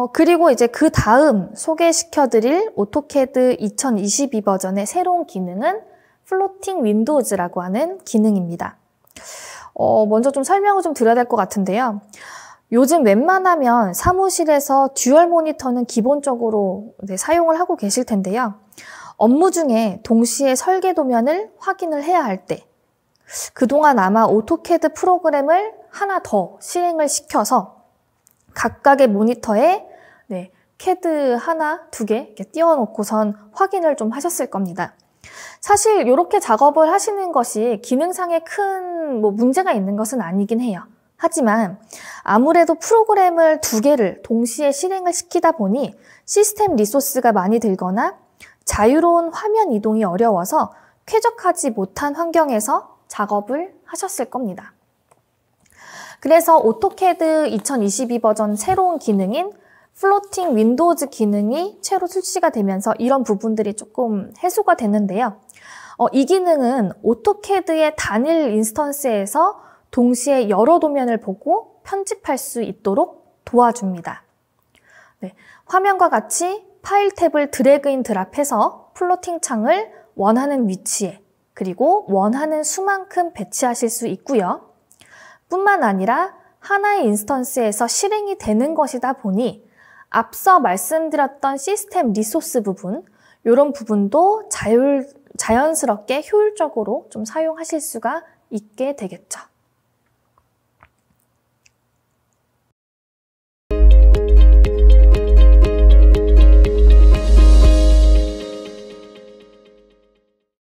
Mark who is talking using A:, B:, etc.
A: 어, 그리고 이제 그 다음 소개시켜드릴 오토캐드 2022 버전의 새로운 기능은 플로팅 윈도우즈라고 하는 기능입니다. 어, 먼저 좀 설명을 좀 드려야 될 것 같은데요. 요즘 웬만하면 사무실에서 듀얼 모니터는 기본적으로 네, 사용을 하고 계실 텐데요. 업무 중에 동시에 설계 도면을 확인을 해야 할 때, 그동안 아마 오토캐드 프로그램을 하나 더 실행을 시켜서 각각의 모니터에 네, 캐드 하나, 두개 이렇게 띄워놓고선 확인을 좀 하셨을 겁니다. 사실 이렇게 작업을 하시는 것이 기능상의 큰뭐 문제가 있는 것은 아니긴 해요. 하지만 아무래도 프로그램을 두 개를 동시에 실행을 시키다 보니 시스템 리소스가 많이 들거나 자유로운 화면 이동이 어려워서 쾌적하지 못한 환경에서 작업을 하셨을 겁니다. 그래서 오토캐드 2022 버전 새로운 기능인 플로팅 윈도우즈 기능이 최로 출시가 되면서 이런 부분들이 조금 해소가 되는데요. 어, 이 기능은 오토캐드의 단일 인스턴스에서 동시에 여러 도면을 보고 편집할 수 있도록 도와줍니다. 네, 화면과 같이 파일 탭을 드래그인 드랍해서 플로팅 창을 원하는 위치에 그리고 원하는 수만큼 배치하실 수 있고요. 뿐만 아니라 하나의 인스턴스에서 실행이 되는 것이다 보니 앞서 말씀드렸던 시스템 리소스 부분, 이런 부분도 자율, 자연스럽게 효율적으로 좀 사용하실 수가 있게 되겠죠.